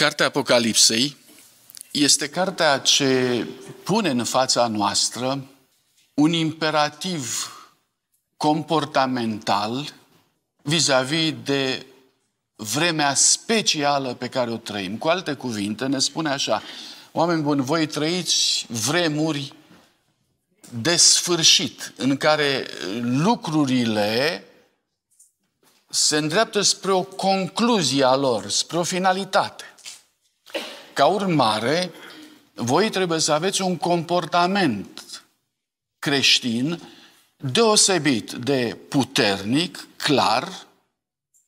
Cartea Apocalipsei este cartea ce pune în fața noastră un imperativ comportamental vis-a-vis de vremea specială pe care o trăim. Cu alte cuvinte, ne spune așa, oameni buni, voi trăiți vremuri de sfârșit, în care uh, lucrurile se îndreaptă spre o concluzie a lor, spre o finalitate. Ca urmare, voi trebuie să aveți un comportament creștin deosebit de puternic, clar,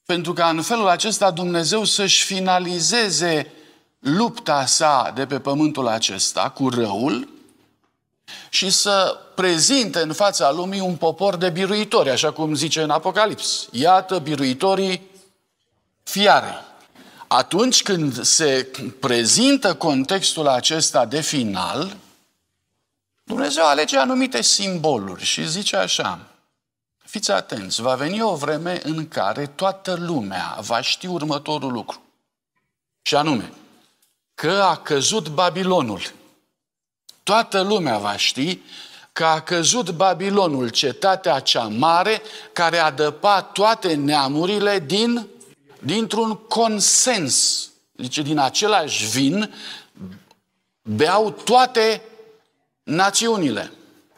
pentru ca în felul acesta Dumnezeu să-și finalizeze lupta sa de pe pământul acesta cu răul și să prezinte în fața lumii un popor de biruitori, așa cum zice în Apocalips. Iată biruitorii fiare atunci când se prezintă contextul acesta de final, Dumnezeu alege anumite simboluri și zice așa, fiți atenți, va veni o vreme în care toată lumea va ști următorul lucru. Și anume, că a căzut Babilonul. Toată lumea va ști că a căzut Babilonul, cetatea cea mare, care a dăpat toate neamurile din dintr-un consens. Zice, deci, din același vin beau toate națiunile.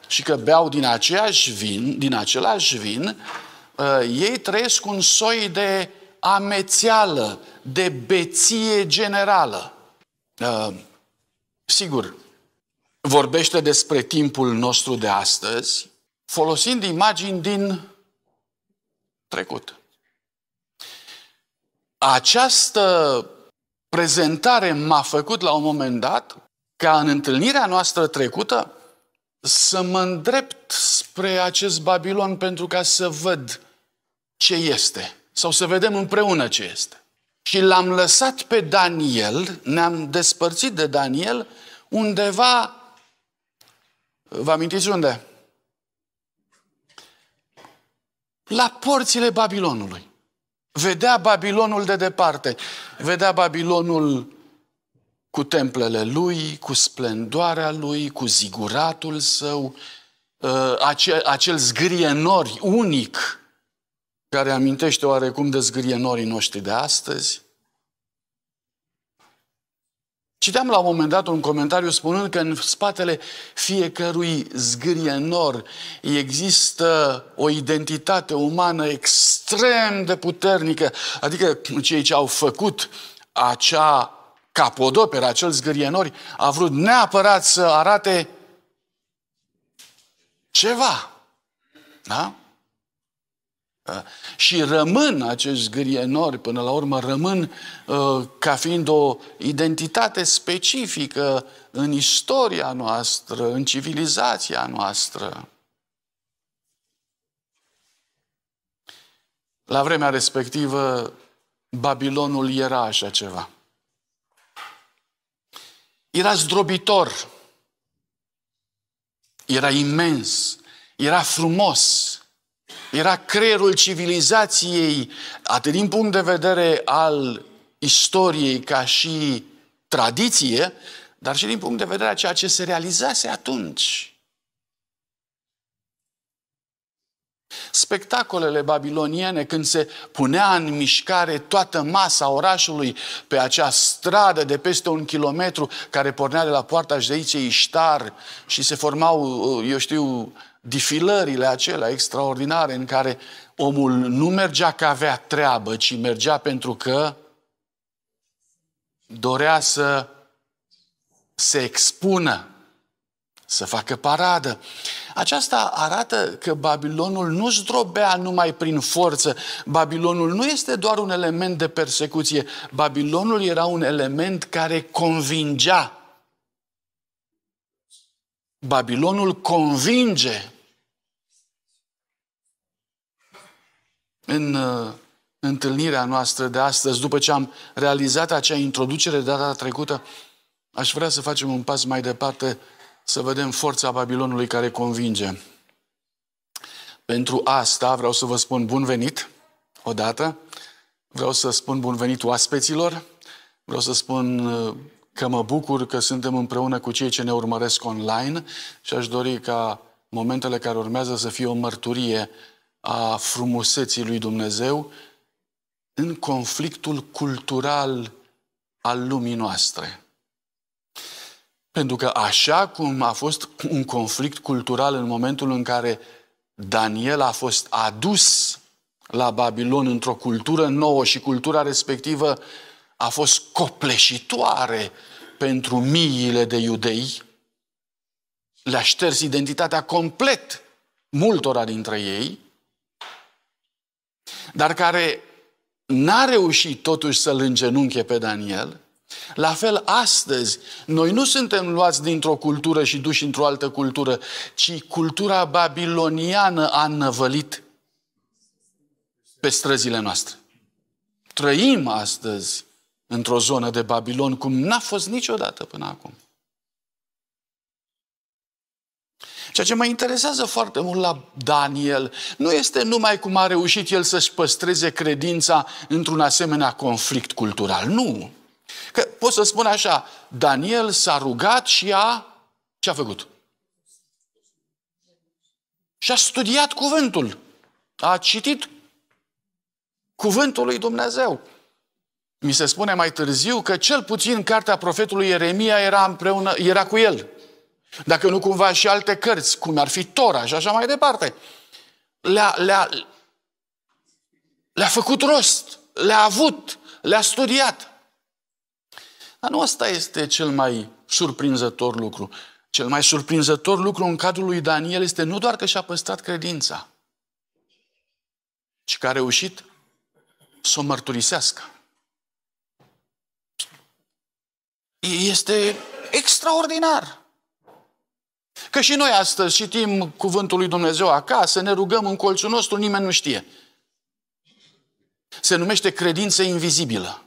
Și că beau din aceeași vin, din același vin, uh, ei trăiesc un soi de amețeală, de beție generală. Uh, sigur, vorbește despre timpul nostru de astăzi, folosind imagini din trecut. Această prezentare m-a făcut la un moment dat ca în întâlnirea noastră trecută să mă îndrept spre acest Babilon pentru ca să văd ce este sau să vedem împreună ce este. Și l-am lăsat pe Daniel, ne-am despărțit de Daniel undeva, vă amintiți unde? La porțile Babilonului. Vedea Babilonul de departe, vedea Babilonul cu templele lui, cu splendoarea lui, cu ziguratul său, uh, acel, acel zgârie nori unic care amintește oarecum de zgârie norii noștri de astăzi. Citeam la un moment dat un comentariu spunând că în spatele fiecărui zgârie nor există o identitate umană extrem de puternică, adică cei ce au făcut acea capodoperă, acel zgârie nori, a vrut neapărat să arate ceva. Da? Da? Și rămân acești nori până la urmă, rămân uh, ca fiind o identitate specifică în istoria noastră, în civilizația noastră. La vremea respectivă, Babilonul era așa ceva. Era zdrobitor, era imens, era frumos, era creierul civilizației, atât din punct de vedere al istoriei ca și tradiție, dar și din punct de vedere a ceea ce se realizase atunci. Spectacolele babiloniene, când se punea în mișcare toată masa orașului pe acea stradă de peste un kilometru care pornea de la poarta județei Iștar și se formau, eu știu, difilările acelea extraordinare în care omul nu mergea că avea treabă, ci mergea pentru că dorea să se expună, să facă paradă. Aceasta arată că Babilonul nu zdrobea numai prin forță. Babilonul nu este doar un element de persecuție. Babilonul era un element care convingea. Babilonul convinge în uh, întâlnirea noastră de astăzi, după ce am realizat acea introducere de data trecută, aș vrea să facem un pas mai departe să vedem forța Babilonului care convinge. Pentru asta vreau să vă spun bun venit, odată. Vreau să spun bun venit oaspeților. Vreau să spun uh, că mă bucur că suntem împreună cu cei ce ne urmăresc online și aș dori ca momentele care urmează să fie o mărturie a frumuseții lui Dumnezeu în conflictul cultural al lumii noastre. Pentru că așa cum a fost un conflict cultural în momentul în care Daniel a fost adus la Babilon într-o cultură nouă și cultura respectivă a fost copleșitoare pentru miile de iudei, le-a șters identitatea complet multora dintre ei, dar care n-a reușit totuși să-l îngenunche pe Daniel, la fel astăzi, noi nu suntem luați dintr-o cultură și duși într-o altă cultură, ci cultura babiloniană a năvălit pe străzile noastre. Trăim astăzi într-o zonă de Babilon cum n-a fost niciodată până acum. Ceea ce mă interesează foarte mult la Daniel nu este numai cum a reușit el să-și păstreze credința într-un asemenea conflict cultural. Nu. Că pot să spun așa, Daniel s-a rugat și a... Ce a făcut? Și a studiat cuvântul. A citit cuvântul lui Dumnezeu. Mi se spune mai târziu că cel puțin cartea profetului Ieremia era, împreună, era cu el. Dacă nu cumva și alte cărți, cum ar fi Tora și așa mai departe. Le-a, le-a, le-a făcut rost, le-a avut, le-a studiat. Dar nu asta este cel mai surprinzător lucru. Cel mai surprinzător lucru în cadrul lui Daniel este nu doar că și-a păstrat credința, ci că a reușit să o mărturisească. Este extraordinar. Că și noi astăzi citim cuvântul lui Dumnezeu acasă, ne rugăm în colțul nostru, nimeni nu știe. Se numește credință invizibilă.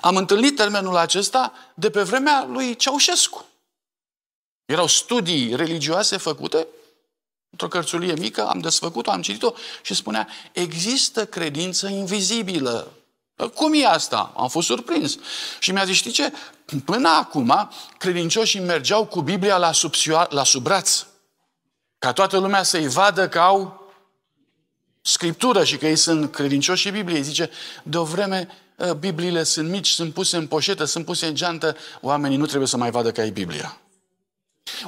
Am întâlnit termenul acesta de pe vremea lui Ceaușescu. Erau studii religioase făcute într-o cărțulie mică, am desfăcut-o, am citit-o și spunea, există credință invizibilă. Cum e asta? Am fost surprins. Și mi-a zis, știi ce? Până acum, credincioșii mergeau cu Biblia la sub, la sub braț. Ca toată lumea să-i vadă că au Scriptură și că ei sunt credincioși și Biblie. Zice, de o vreme ă, Bibliile sunt mici, sunt puse în poșetă, sunt puse în geantă, oamenii nu trebuie să mai vadă că ai Biblia.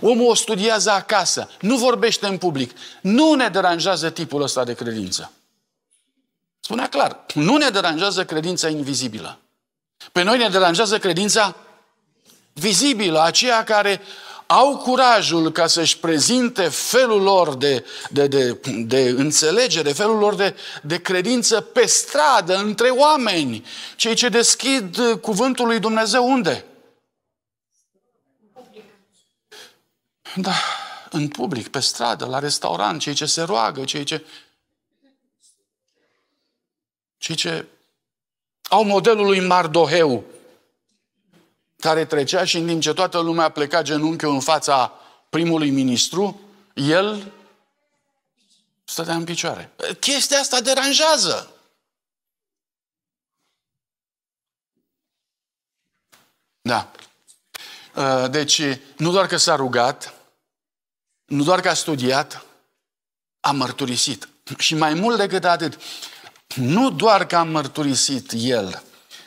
Omul o studiază acasă, nu vorbește în public, nu ne deranjează tipul ăsta de credință. Spunea clar, nu ne deranjează credința invizibilă. Pe noi ne deranjează credința vizibilă, aceea care au curajul ca să-și prezinte felul lor de, de, de, de înțelegere, felul lor de, de credință pe stradă, între oameni, cei ce deschid cuvântul lui Dumnezeu unde? Da, în public, pe stradă, la restaurant, cei ce se roagă, cei ce ci ce au modelul lui Mardoheu, care trecea și în timp ce toată lumea pleca genunchiul în fața primului ministru, el stătea în picioare. Chestia asta deranjează. Da. Uh, deci, nu doar că s-a rugat, nu doar că a studiat, a mărturisit. Și mai mult decât atât, nu doar că a mărturisit el.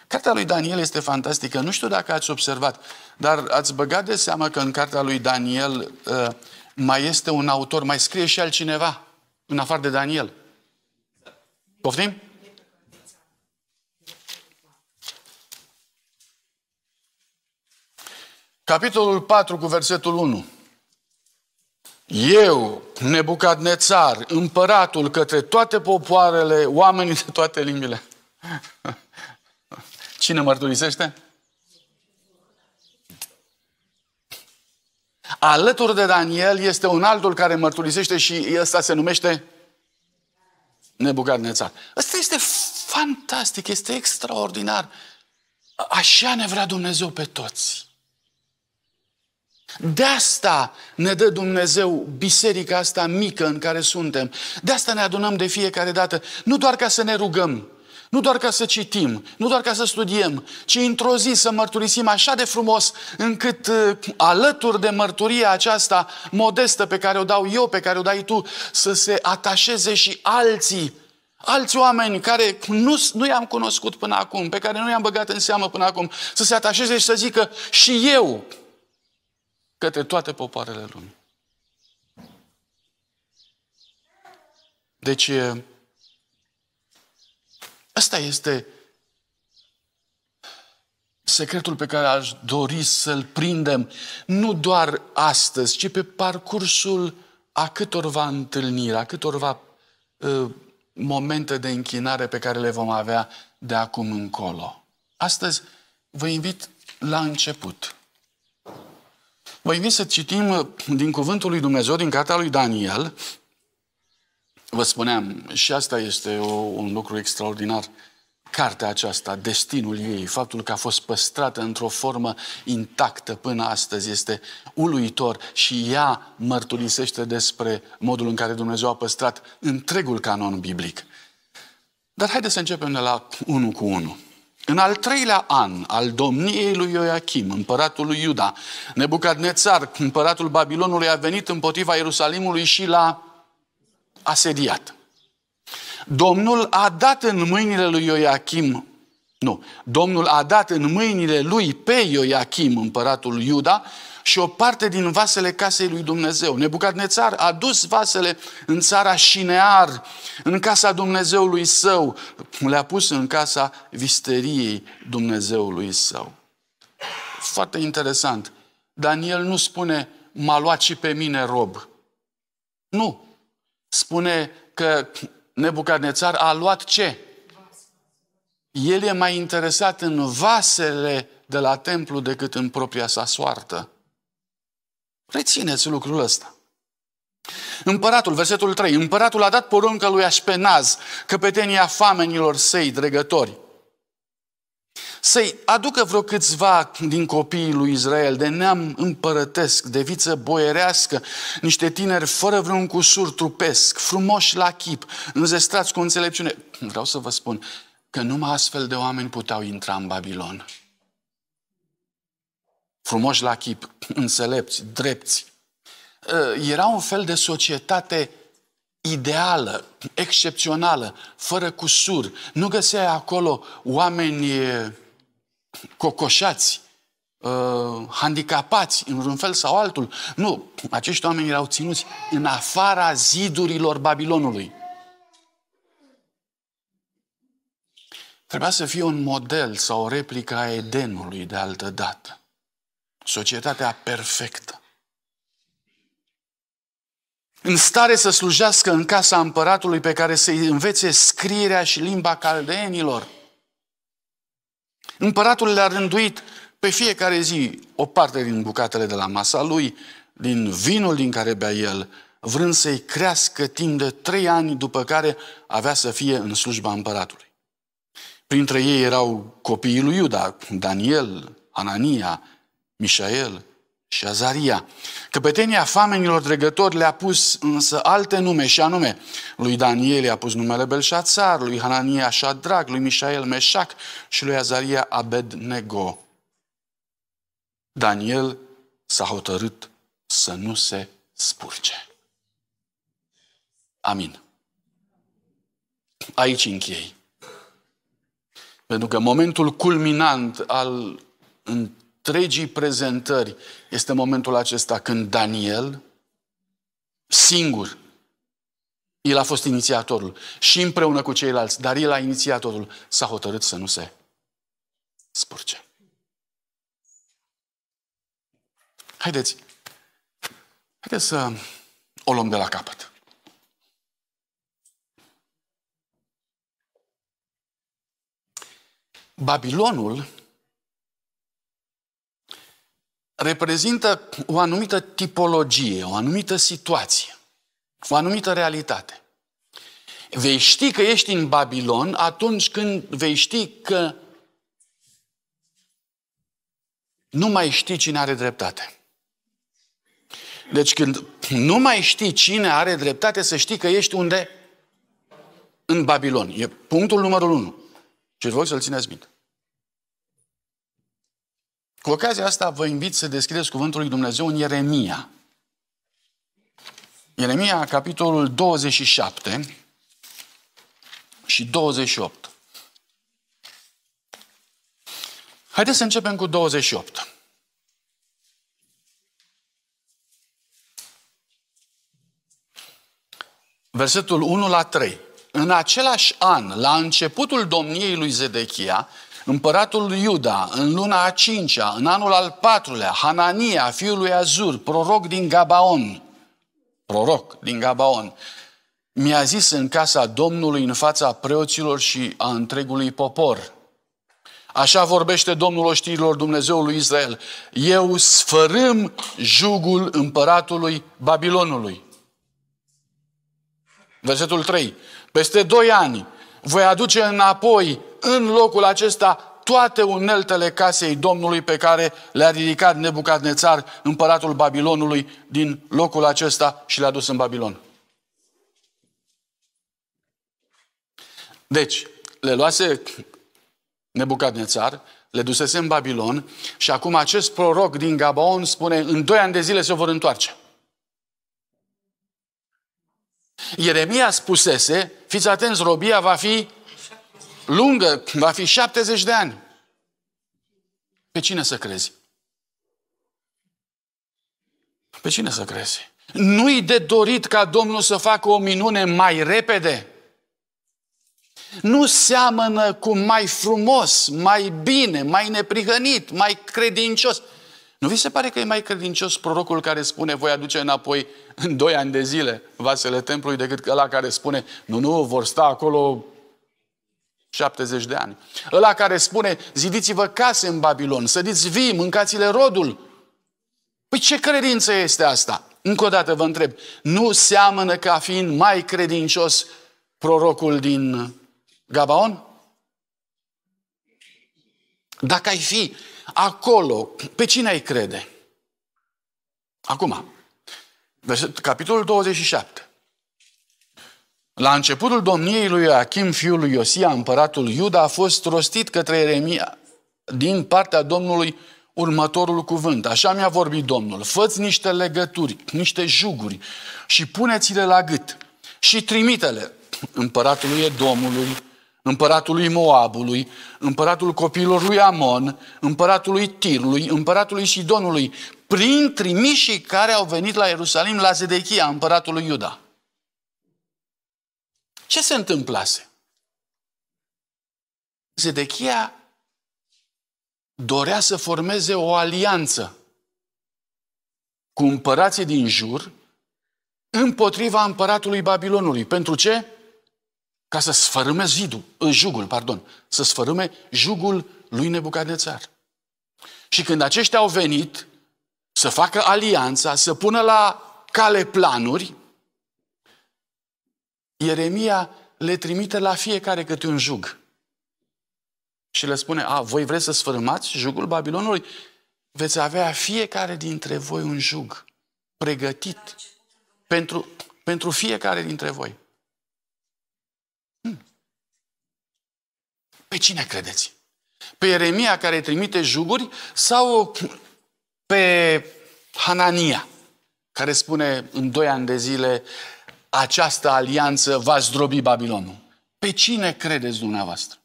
Cartea lui Daniel este fantastică. Nu știu dacă ați observat, dar ați băgat de seamă că în cartea lui Daniel uh, mai este un autor, mai scrie și altcineva, în afară de Daniel. Poftim? Capitolul 4 cu versetul 1. Eu, Nebucadnețar, împăratul către toate popoarele, oamenii de toate limbile. Cine mărturisește? Alături de Daniel este un altul care mărturisește și ăsta se numește Nebucadnețar. Ăsta este fantastic, este extraordinar. Așa ne vrea Dumnezeu pe toți. De asta ne dă Dumnezeu biserica asta mică în care suntem. De asta ne adunăm de fiecare dată. Nu doar ca să ne rugăm, nu doar ca să citim, nu doar ca să studiem, ci într-o zi să mărturisim așa de frumos încât uh, alături de mărturia aceasta modestă pe care o dau eu, pe care o dai tu, să se atașeze și alții alți oameni care nu, nu i-am cunoscut până acum, pe care nu i-am băgat în seamă până acum, să se atașeze și să zică și eu către toate popoarele lumii. Deci, ăsta este secretul pe care aș dori să-l prindem, nu doar astăzi, ci pe parcursul a câtorva întâlniri, a câtorva uh, momente de închinare pe care le vom avea de acum încolo. Astăzi vă invit la început. Vă invit să citim uh, din Cuvântul lui Dumnezeu, din cartea lui Daniel. Vă spuneam, și asta este o, un lucru extraordinar. Cartea aceasta, destinul ei, faptul că a fost păstrată într-o formă intactă până astăzi este uluitor și ea mărturisește despre modul în care Dumnezeu a păstrat întregul canon biblic. Dar haideți să începem de la 1 cu 1. În al treilea an al domniei lui Ioachim, împăratul lui Iuda, Nebucadnețar, împăratul Babilonului, a venit împotriva Ierusalimului și l-a asediat. Domnul a dat în mâinile lui Ioachim, nu, Domnul a dat în mâinile lui pe Ioachim, împăratul Iuda, și o parte din vasele casei lui Dumnezeu. Nebucadnețar a dus vasele în țara Șinear, în casa Dumnezeului său, le-a pus în casa visteriei Dumnezeului său. Foarte interesant. Daniel nu spune, m-a luat și pe mine rob. Nu. Spune că Nebucadnețar a luat ce? El e mai interesat în vasele de la templu decât în propria sa soartă. Rețineți lucrul ăsta. Împăratul, versetul 3, împăratul a dat poruncă lui Așpenaz, căpetenia famenilor săi, dregători, să-i aducă vreo câțiva din copiii lui Israel, de neam împărătesc, de viță boierească, niște tineri fără vreun cusur trupesc, frumoși la chip, înzestrați cu înțelepciune. Vreau să vă spun că numai astfel de oameni puteau intra în Babilon frumoși la chip, înțelepți, drepți. Ă, era un fel de societate ideală, excepțională, fără cusur. Nu găseai acolo oameni cocoșați, ă, handicapați în un fel sau altul. Nu, acești oameni erau ținuți în afara zidurilor Babilonului. Trebuia să fie un model sau o replică a Edenului de altă dată. Societatea perfectă. În stare să slujească în casa împăratului pe care să-i învețe scrierea și limba caldeenilor. Împăratul le-a rânduit pe fiecare zi o parte din bucatele de la masa lui, din vinul din care bea el, vrând să-i crească timp de trei ani, după care avea să fie în slujba împăratului. Printre ei erau copiii lui Iuda, Daniel, Anania, Mișael și Azaria. Căpetenia famenilor dregători le-a pus însă alte nume și anume lui Daniel i-a pus numele Belșațar, lui Hanania Șadrag, lui Mișael Meșac și lui Azaria Abednego. Daniel s-a hotărât să nu se spurge. Amin. Aici închei. Pentru că momentul culminant al întregii prezentări este momentul acesta când Daniel, singur, el a fost inițiatorul și împreună cu ceilalți, dar el a inițiatorul s-a hotărât să nu se spurge. Haideți, haideți să o luăm de la capăt. Babilonul reprezintă o anumită tipologie, o anumită situație, o anumită realitate. Vei ști că ești în Babilon atunci când vei ști că nu mai știi cine are dreptate. Deci când nu mai știi cine are dreptate, să știi că ești unde? În Babilon. E punctul numărul unu. Și vă să-l țineți minte. Cu ocazia asta vă invit să deschideți Cuvântul lui Dumnezeu în Ieremia. Ieremia, capitolul 27 și 28. Haideți să începem cu 28. Versetul 1 la 3. În același an, la începutul domniei lui Zedechia, Împăratul lui Iuda, în luna a cincea, în anul al patrulea, Hanania, fiul lui Azur, proroc din Gabaon, proroc din Gabaon, mi-a zis în casa Domnului, în fața preoților și a întregului popor, Așa vorbește Domnul oștirilor Dumnezeului Israel. Eu sfărâm jugul împăratului Babilonului. Versetul 3. Peste doi ani voi aduce înapoi în locul acesta toate uneltele casei Domnului pe care le-a ridicat Nebucadnețar, împăratul Babilonului, din locul acesta și le-a dus în Babilon. Deci, le luase Nebucadnețar, le dusese în Babilon și acum acest proroc din Gabaon spune în doi ani de zile se vor întoarce. Ieremia spusese, fiți atenți, robia va fi lungă, va fi 70 de ani. Pe cine să crezi? Pe cine să crezi? Nu-i de dorit ca Domnul să facă o minune mai repede? Nu seamănă cu mai frumos, mai bine, mai neprihănit, mai credincios. Nu vi se pare că e mai credincios prorocul care spune voi aduce înapoi în doi ani de zile vasele templului decât ăla care spune nu, nu, vor sta acolo 70 de ani. Ăla care spune, zidiți-vă case în Babilon, sădiți vii, mâncați-le rodul. Păi ce credință este asta? Încă o dată vă întreb, nu seamănă ca fiind mai credincios prorocul din Gabaon? Dacă ai fi acolo, pe cine ai crede? Acum, capitolul 27. La începutul domniei lui Achim, fiul lui Iosia, împăratul Iuda, a fost rostit către Ieremia din partea Domnului următorul cuvânt. Așa mi-a vorbit Domnul, făți niște legături, niște juguri și puneți-le la gât și trimite-le împăratului Edomului, împăratului Moabului, împăratul copilor lui Amon, împăratului Tirului, împăratului Sidonului, prin trimișii care au venit la Ierusalim la Zedechia, împăratului Iuda. Ce se întâmplase? Zedechia dorea să formeze o alianță cu împărații din jur împotriva împăratului Babilonului. Pentru ce? Ca să sfărâme zidul, jugul, pardon, să sfărâme jugul lui Nebucadnețar. Și când aceștia au venit să facă alianța, să pună la cale planuri, Ieremia le trimite la fiecare câte un jug. Și le spune, a, voi vreți să sfârmați jugul Babilonului? Veți avea fiecare dintre voi un jug pregătit pentru, pentru fiecare dintre voi. Hmm. Pe cine credeți? Pe Ieremia care trimite juguri sau pe Hanania care spune în doi ani de zile această alianță va zdrobi Babilonul. Pe cine credeți dumneavoastră?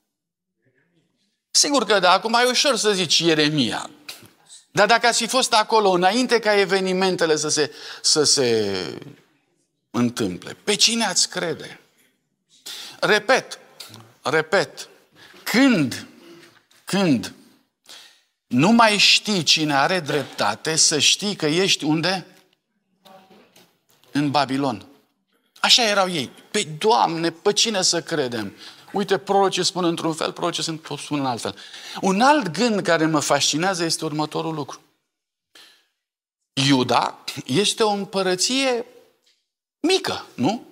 Sigur că da, acum e ușor să zici Ieremia. Dar dacă ați fi fost acolo înainte ca evenimentele să se, să se întâmple, pe cine ați crede? Repet, repet, când, când nu mai știi cine are dreptate, să știi că ești unde? În Babilon. Așa erau ei. Pe păi, Doamne, pe cine să credem? Uite, prorocii spun într-un fel, prorocii spun în alt fel. Un alt gând care mă fascinează este următorul lucru. Iuda este o împărăție mică, nu?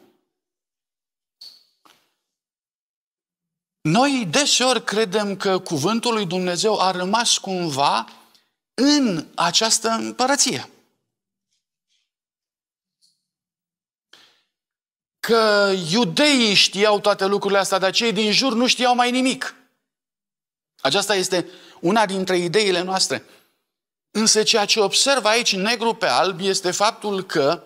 Noi deseori credem că cuvântul lui Dumnezeu a rămas cumva în această împărăție. că iudeii știau toate lucrurile astea, dar cei din jur nu știau mai nimic. Aceasta este una dintre ideile noastre. Însă ceea ce observ aici negru pe alb este faptul că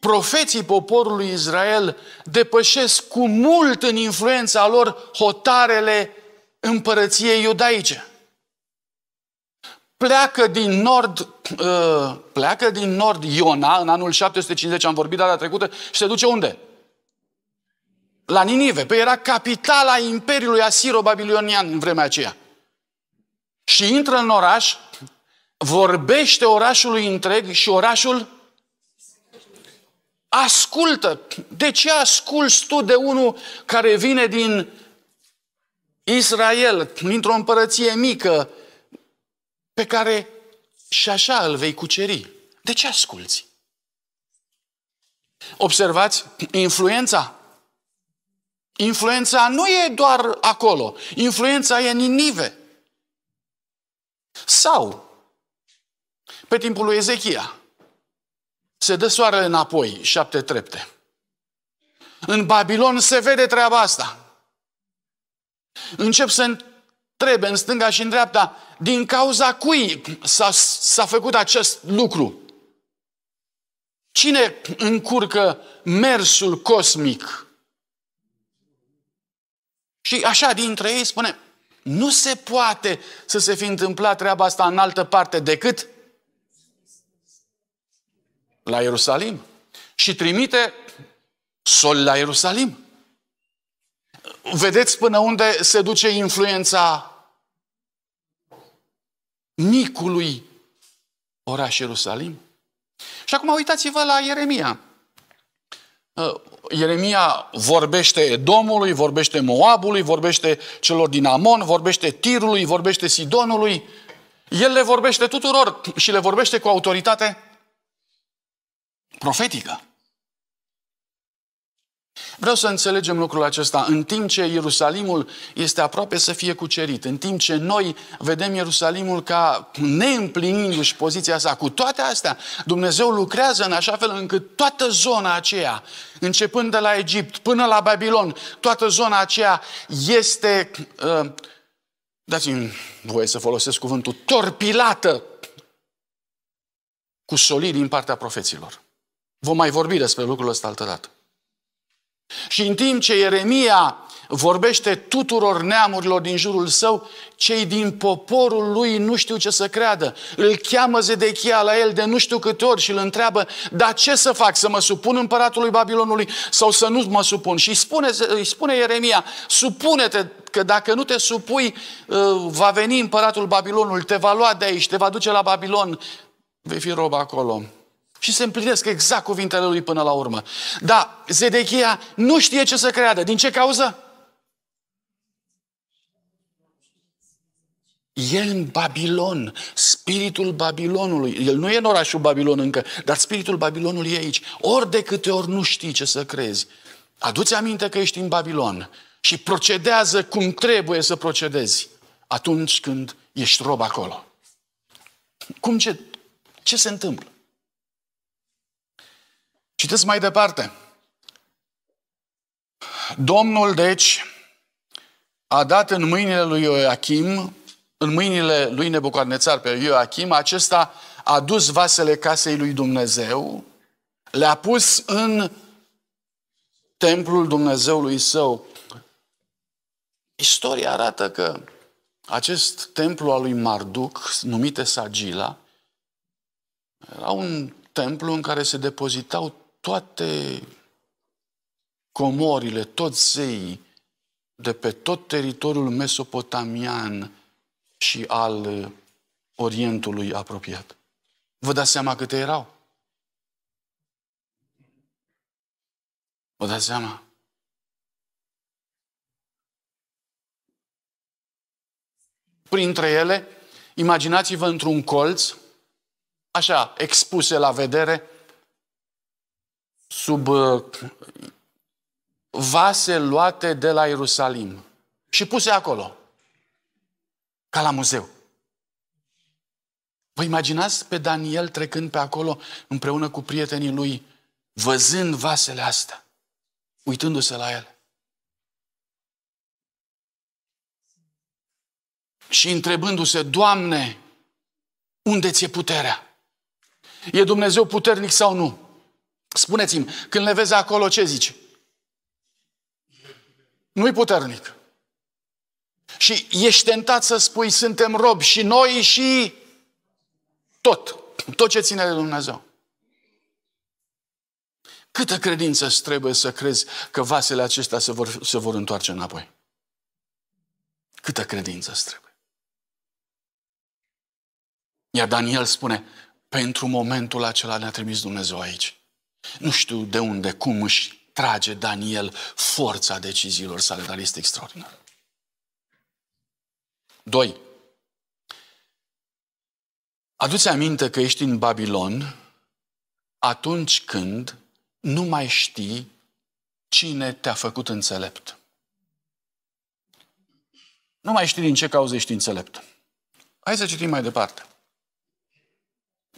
profeții poporului Israel depășesc cu mult în influența lor hotarele împărăției iudaice. Pleacă din nord, uh, pleacă din nord Iona, în anul 750 am vorbit data trecută, și se duce unde? la Ninive. Păi era capitala Imperiului Asiro-Babilonian în vremea aceea. Și intră în oraș, vorbește orașului întreg și orașul ascultă. De ce asculți tu de unul care vine din Israel, dintr-o împărăție mică, pe care și așa îl vei cuceri? De ce asculți? Observați influența Influența nu e doar acolo, influența e în Ninive. Sau, pe timpul lui Ezechia, se dă soarele înapoi, șapte trepte. În Babilon se vede treaba asta. Încep să întrebe în stânga și în dreapta, din cauza cui s-a, s-a făcut acest lucru? Cine încurcă mersul cosmic? Și așa dintre ei spune, nu se poate să se fi întâmplat treaba asta în altă parte decât la Ierusalim. Și trimite sol la Ierusalim. Vedeți până unde se duce influența micului oraș Ierusalim? Și acum uitați-vă la Ieremia. Ieremia vorbește Edomului, vorbește Moabului, vorbește celor din Amon, vorbește Tirului, vorbește Sidonului. El le vorbește tuturor și le vorbește cu autoritate profetică. Vreau să înțelegem lucrul acesta. În timp ce Ierusalimul este aproape să fie cucerit, în timp ce noi vedem Ierusalimul ca neîmplinindu-și poziția sa, cu toate astea, Dumnezeu lucrează în așa fel încât toată zona aceea, începând de la Egipt până la Babilon, toată zona aceea este, uh, dați-mi voie să folosesc cuvântul, torpilată cu solii din partea profeților. Vom mai vorbi despre lucrul ăsta altădată. Și în timp ce Ieremia vorbește tuturor neamurilor din jurul său, cei din poporul lui nu știu ce să creadă. Îl cheamă Zedechia la el de nu știu câte ori și îl întreabă, dar ce să fac, să mă supun împăratului Babilonului sau să nu mă supun? Și îi spune, îi spune Ieremia, supune-te, că dacă nu te supui, uh, va veni împăratul Babilonul, te va lua de aici, te va duce la Babilon, vei fi rob acolo. Și se împlinesc exact cuvintele lui până la urmă. Dar Zedechia nu știe ce să creadă. Din ce cauză? El în Babilon, spiritul Babilonului, el nu e în orașul Babilon încă, dar spiritul Babilonului e aici. Ori de câte ori nu știi ce să crezi, aduți aminte că ești în Babilon și procedează cum trebuie să procedezi atunci când ești rob acolo. Cum ce, ce se întâmplă? Citeți mai departe. Domnul, deci, a dat în mâinile lui Ioachim, în mâinile lui Nebucarnețar pe Ioachim, acesta a dus vasele casei lui Dumnezeu, le-a pus în templul Dumnezeului său. Istoria arată că acest templu al lui Marduc, numit Sagila, era un templu în care se depozitau toate comorile, toți zeii de pe tot teritoriul mesopotamian și al uh, Orientului apropiat. Vă dați seama câte erau? Vă dați seama? Printre ele, imaginați-vă într-un colț, așa, expuse la vedere, sub uh, vase luate de la Ierusalim și puse acolo, ca la muzeu. Vă imaginați pe Daniel trecând pe acolo împreună cu prietenii lui, văzând vasele astea, uitându-se la ele. Și întrebându-se, Doamne, unde ți-e puterea? E Dumnezeu puternic sau nu? Spuneți-mi, când le vezi acolo, ce zici? Nu-i puternic. Și ești tentat să spui, suntem robi și noi și tot. Tot ce ține de Dumnezeu. Câtă credință îți trebuie să crezi că vasele acestea se vor, se vor întoarce înapoi? Câtă credință îți trebuie? Iar Daniel spune, pentru momentul acela ne-a trimis Dumnezeu aici. Nu știu de unde, cum își trage Daniel forța deciziilor sale, dar este extraordinar. Doi. Aduți aminte că ești în Babilon atunci când nu mai știi cine te-a făcut înțelept. Nu mai știi din ce cauză ești înțelept. Hai să citim mai departe.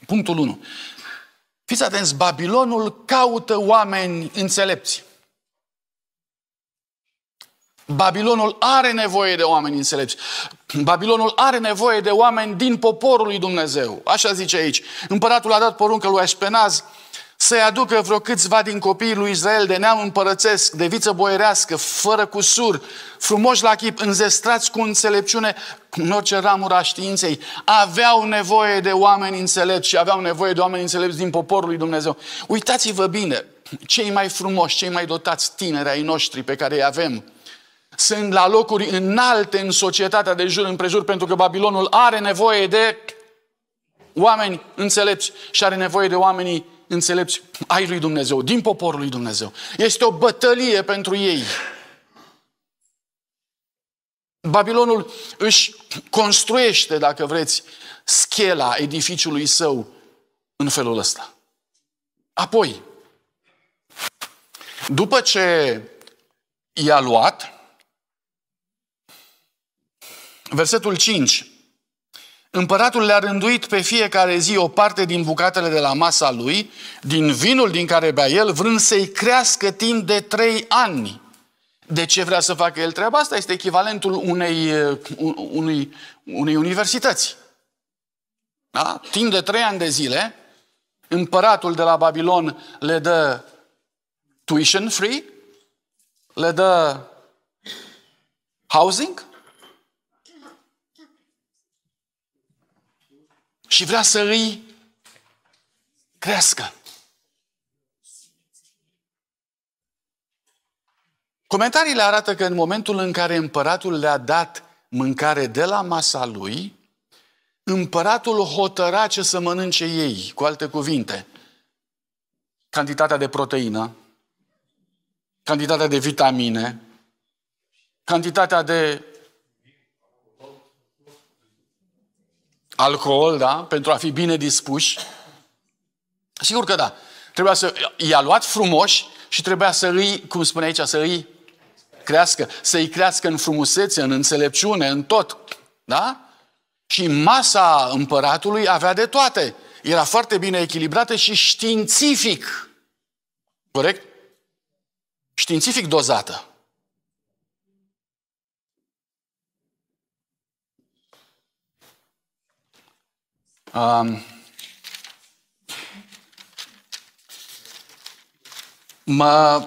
Punctul 1. Fiți atenți, Babilonul caută oameni înțelepți. Babilonul are nevoie de oameni înțelepți. Babilonul are nevoie de oameni din poporul lui Dumnezeu. Așa zice aici. Împăratul a dat poruncă lui Ashpenaz să-i aducă vreo câțiva din copiii lui Israel de neam împărățesc, de viță boierească, fără cusur, frumoși la chip, înzestrați cu înțelepciune, în orice ramură a științei. Aveau nevoie de oameni înțelepți și aveau nevoie de oameni înțelepți din poporul lui Dumnezeu. Uitați-vă bine, cei mai frumoși, cei mai dotați tineri ai noștri pe care îi avem, sunt la locuri înalte în societatea de jur împrejur, pentru că Babilonul are nevoie de oameni înțelepți și are nevoie de oamenii înțelepți ai lui Dumnezeu, din poporul lui Dumnezeu. Este o bătălie pentru ei. Babilonul își construiește, dacă vreți, schela edificiului său în felul ăsta. Apoi, după ce i-a luat, versetul 5, Împăratul le-a rânduit pe fiecare zi o parte din bucatele de la masa lui, din vinul din care bea el, vrând să-i crească timp de trei ani. De ce vrea să facă el treaba asta? Este echivalentul unei, uh, unui, unei universități. Da? Timp de trei ani de zile, împăratul de la Babilon le dă tuition free, le dă housing, și vrea să îi crească. Comentariile arată că în momentul în care împăratul le-a dat mâncare de la masa lui, împăratul hotăra ce să mănânce ei, cu alte cuvinte, cantitatea de proteină, cantitatea de vitamine, cantitatea de alcool, da? Pentru a fi bine dispuși. Sigur că da. Trebuia să i-a luat frumoși și trebuia să îi, cum spune aici, să îi crească, să îi crească în frumusețe, în înțelepciune, în tot. Da? Și masa împăratului avea de toate. Era foarte bine echilibrată și științific. Corect? Științific dozată. Um, mă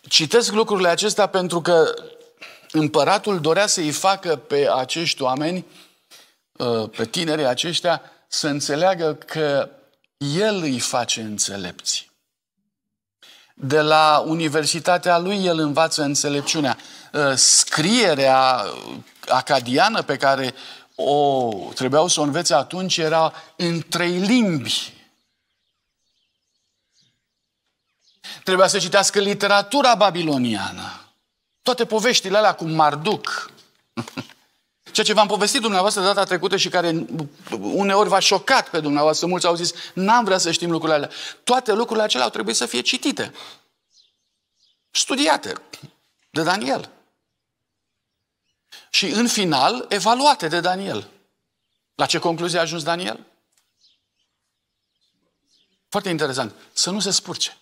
citesc lucrurile acestea pentru că împăratul dorea să-i facă pe acești oameni, uh, pe tinerii aceștia, să înțeleagă că el îi face înțelepți. De la universitatea lui el învață înțelepciunea. Uh, scrierea acadiană pe care o trebuiau să o învețe atunci era în trei limbi. Trebuia să citească literatura babiloniană. Toate poveștile alea cu Marduc. Ceea ce v-am povestit dumneavoastră data trecută și care uneori v-a șocat pe dumneavoastră, mulți au zis, n-am vrea să știm lucrurile alea. Toate lucrurile acelea au trebuit să fie citite, studiate de Daniel și în final evaluate de Daniel. La ce concluzie a ajuns Daniel? Foarte interesant. Să nu se spurce.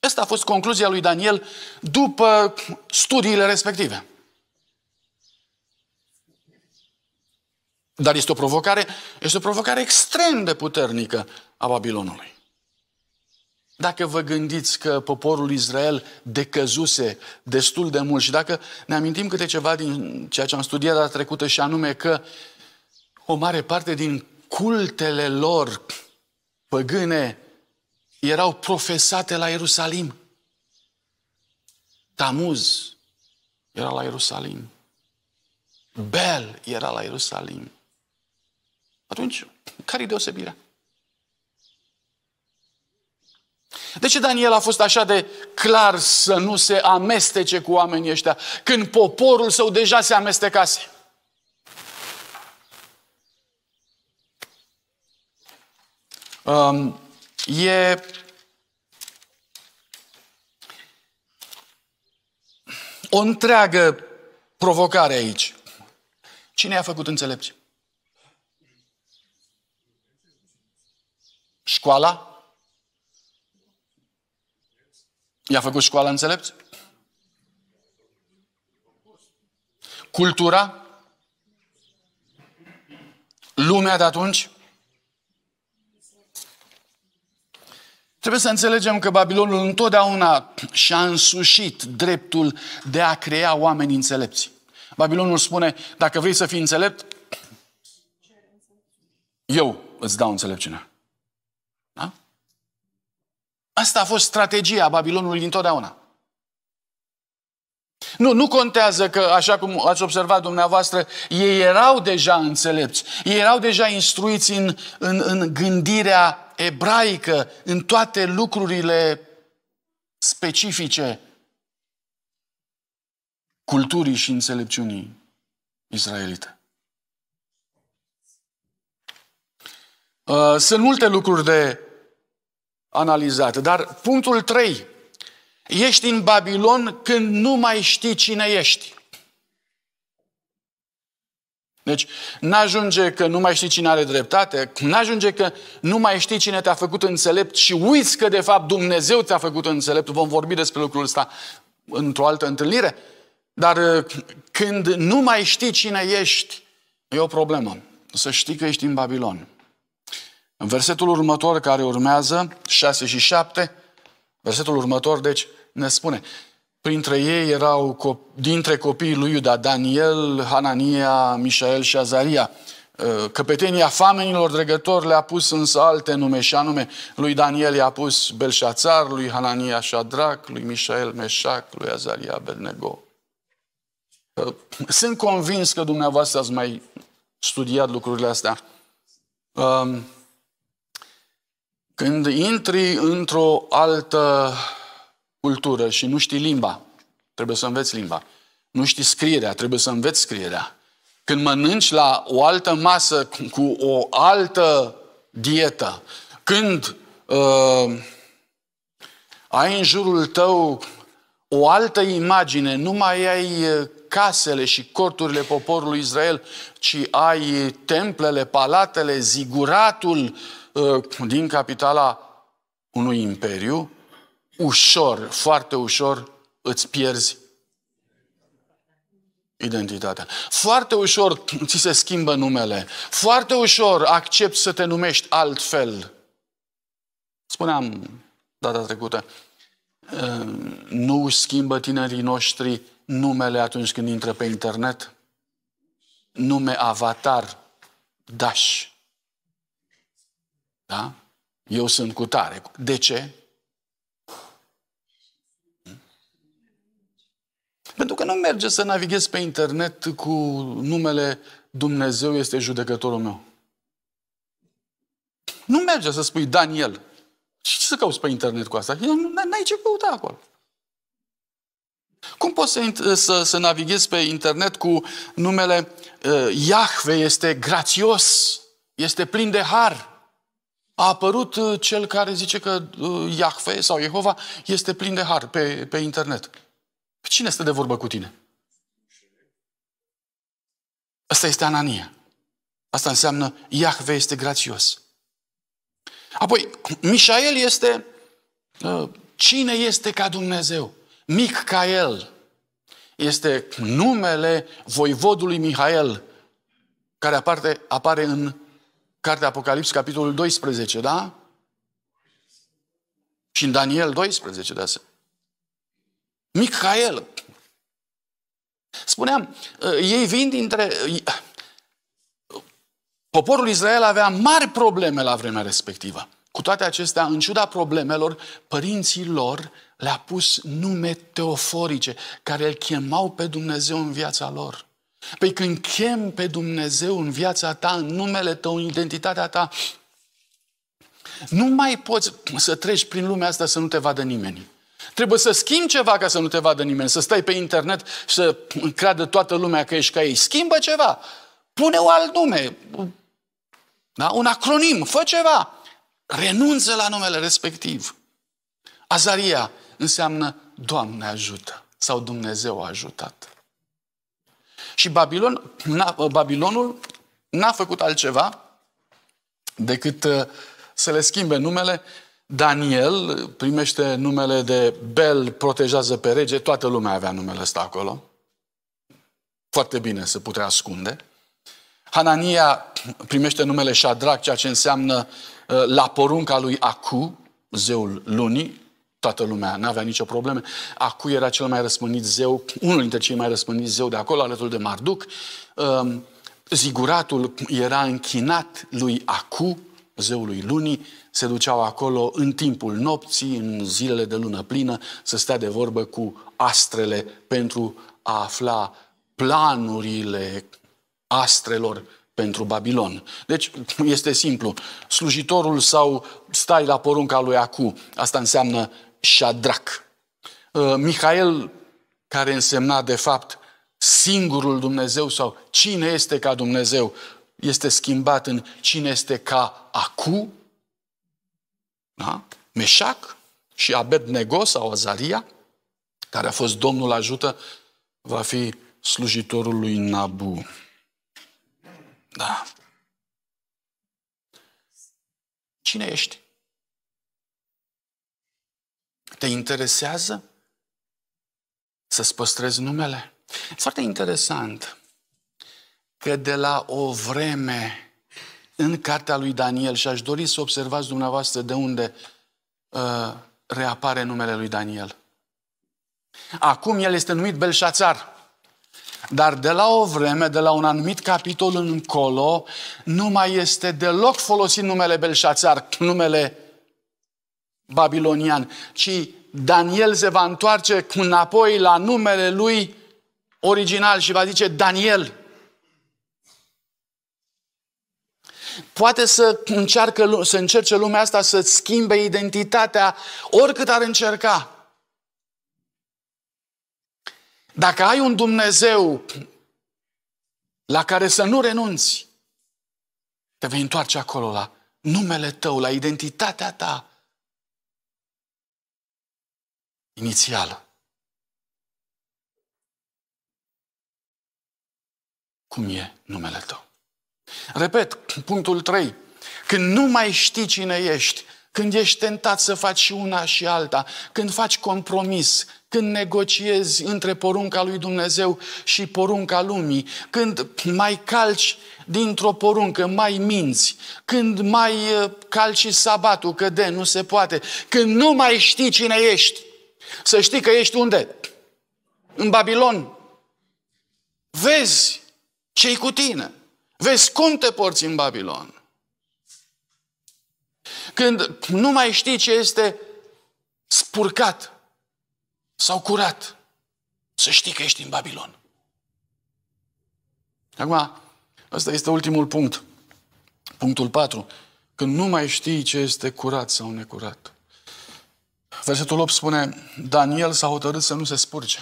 Asta a fost concluzia lui Daniel după studiile respective. Dar este o provocare, este o provocare extrem de puternică a Babilonului. Dacă vă gândiți că poporul Israel decăzuse destul de mult și dacă ne amintim câte ceva din ceea ce am studiat la trecută și anume că o mare parte din cultele lor păgâne erau profesate la Ierusalim. Tamuz era la Ierusalim. Bel era la Ierusalim. Atunci, care-i deosebirea? De ce Daniel a fost așa de clar să nu se amestece cu oamenii ăștia când poporul său deja se amestecase? Um, e o întreagă provocare aici. Cine a făcut înțelepți? Școala? I-a făcut școala înțelepți? Cultura? Lumea de atunci? Trebuie să înțelegem că Babilonul întotdeauna și-a însușit dreptul de a crea oameni înțelepți. Babilonul spune, dacă vrei să fii înțelept, eu îți dau înțelepciunea. Asta a fost strategia Babilonului dintotdeauna. Nu, nu contează că, așa cum ați observat dumneavoastră, ei erau deja înțelepți, ei erau deja instruiți în, în, în gândirea ebraică, în toate lucrurile specifice culturii și înțelepciunii israelite. Uh, sunt multe lucruri de analizată. Dar punctul 3. Ești în Babilon când nu mai știi cine ești. Deci, n-ajunge că nu mai știi cine are dreptate, n-ajunge că nu mai știi cine te-a făcut înțelept și uiți că, de fapt, Dumnezeu te-a făcut înțelept. Vom vorbi despre lucrul ăsta într-o altă întâlnire. Dar uh, când nu mai știi cine ești, e o problemă. Să știi că ești în Babilon. În versetul următor care urmează, 6 și 7, versetul următor, deci, ne spune Printre ei erau cop- dintre copiii lui Iuda, Daniel, Hanania, Mișael și Azaria. Ă, căpetenia famenilor dregători le-a pus însă alte nume și anume lui Daniel i-a pus Belșațar, lui Hanania Șadrac, lui Mișael Meșac, lui Azaria Bernego. Ă, sunt convins că dumneavoastră ați mai studiat lucrurile astea. Când intri într-o altă cultură și nu știi limba, trebuie să înveți limba. Nu știi scrierea, trebuie să înveți scrierea. Când mănânci la o altă masă cu o altă dietă, când uh, ai în jurul tău o altă imagine, nu mai ai uh, casele și corturile poporului Israel, ci ai templele, palatele, ziguratul, uh, Uh, din capitala unui imperiu, ușor, foarte ușor, îți pierzi identitatea. Foarte ușor ți se schimbă numele. Foarte ușor accept să te numești altfel. Spuneam data trecută, uh, nu își schimbă tinerii noștri numele atunci când intră pe internet? Nume avatar, Dash. Da? Eu sunt cu tare. De ce? Pentru că nu merge să navighez pe internet cu numele Dumnezeu este judecătorul meu. Nu merge să spui Daniel. Și ce să cauți pe internet cu asta? N-ai ce căuta acolo. Cum poți să, să, să navighezi pe internet cu numele uh, Iahve este grațios, este plin de har? a apărut uh, cel care zice că uh, Iahve sau Jehova este plin de har pe, pe internet. Cine este de vorbă cu tine? Asta este Anania. Asta înseamnă Iahve este grațios. Apoi, Mișael este uh, cine este ca Dumnezeu? Mic ca el. Este numele voivodului Mihael care apare, apare în Cartea Apocalips, capitolul 12, da? Și în Daniel 12, da Micael. Spuneam, ă, ei vin dintre... Poporul Israel avea mari probleme la vremea respectivă. Cu toate acestea, în ciuda problemelor, părinții lor le-a pus nume teoforice, care îl chemau pe Dumnezeu în viața lor. Păi când chem pe Dumnezeu în viața ta, în numele tău, în identitatea ta, nu mai poți să treci prin lumea asta să nu te vadă nimeni. Trebuie să schimbi ceva ca să nu te vadă nimeni, să stai pe internet și să creadă toată lumea că ești ca ei. Schimbă ceva, pune o alt nume, da? un acronim, fă ceva. Renunță la numele respectiv. Azaria înseamnă Doamne ajută sau Dumnezeu a ajutat. Și Babilon, n-a, Babilonul n-a făcut altceva decât uh, să le schimbe numele. Daniel uh, primește numele de Bel, protejează pe rege, toată lumea avea numele ăsta acolo. Foarte bine se putea ascunde. Hanania primește numele Shadrach, ceea ce înseamnă uh, la porunca lui Acu, zeul lunii, toată lumea, n-avea nicio problemă. Acu era cel mai răspândit zeu, unul dintre cei mai răspândiți zeu de acolo, alături de Marduc. Um, ziguratul era închinat lui Acu, zeului lunii, se duceau acolo în timpul nopții, în zilele de lună plină, să stea de vorbă cu astrele pentru a afla planurile astrelor pentru Babilon. Deci este simplu. Slujitorul sau stai la porunca lui Acu. Asta înseamnă Shadrach. Uh, Mihail, care însemna de fapt singurul Dumnezeu sau cine este ca Dumnezeu, este schimbat în cine este ca Acu, da? Meșac și Abednego sau Azaria, care a fost Domnul ajută, va fi slujitorul lui Nabu. Da. Cine ești? Te interesează să-ți păstrezi numele? E foarte interesant că de la o vreme în cartea lui Daniel, și aș dori să observați dumneavoastră de unde uh, reapare numele lui Daniel. Acum el este numit Belșațar. Dar de la o vreme, de la un anumit capitol încolo, nu mai este deloc folosit numele Belșațar, numele babilonian, ci Daniel se va întoarce înapoi la numele lui original și va zice Daniel. Poate să, încearcă, să încerce lumea asta să schimbe identitatea oricât ar încerca. Dacă ai un Dumnezeu la care să nu renunți, te vei întoarce acolo la numele tău, la identitatea ta inițială. Cum e numele tău? Repet, punctul 3. Când nu mai știi cine ești, când ești tentat să faci și una și alta, când faci compromis, când negociezi între porunca lui Dumnezeu și porunca lumii, când mai calci dintr-o poruncă, mai minți, când mai uh, calci sabatul, că de, nu se poate, când nu mai știi cine ești, să știi că ești unde? În Babilon. Vezi ce cu tine. Vezi cum te porți în Babilon. Când nu mai știi ce este spurcat sau curat, să știi că ești în Babilon. Acum, ăsta este ultimul punct. Punctul 4. Când nu mai știi ce este curat sau necurat. Versetul 8 spune, Daniel s-a hotărât să nu se spurge.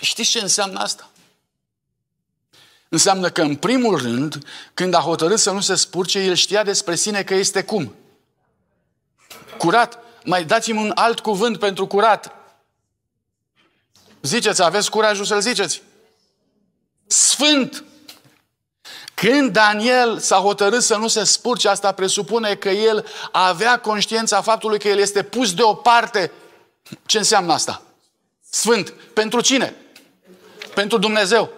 Știți ce înseamnă asta? Înseamnă că, în primul rând, când a hotărât să nu se spurce, el știa despre sine că este cum? Curat. Mai dați-mi un alt cuvânt pentru curat. Ziceți, aveți curajul să-l ziceți. Sfânt. Când Daniel s-a hotărât să nu se spurce, asta presupune că el avea conștiința faptului că el este pus deoparte. Ce înseamnă asta? Sfânt. Pentru cine? Pentru Dumnezeu.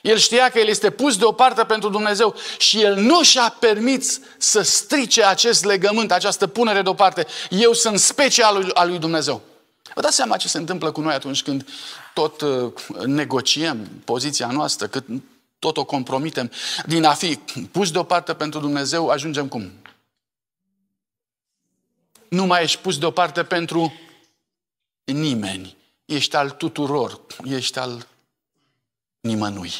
El știa că el este pus deoparte pentru Dumnezeu și el nu și-a permis să strice acest legământ, această punere deoparte. Eu sunt special al lui Dumnezeu. Vă dați seama ce se întâmplă cu noi atunci când tot uh, negociem poziția noastră, cât tot o compromitem. Din a fi pus deoparte pentru Dumnezeu, ajungem cum? Nu mai ești pus deoparte pentru nimeni. Ești al tuturor, ești al nimănui.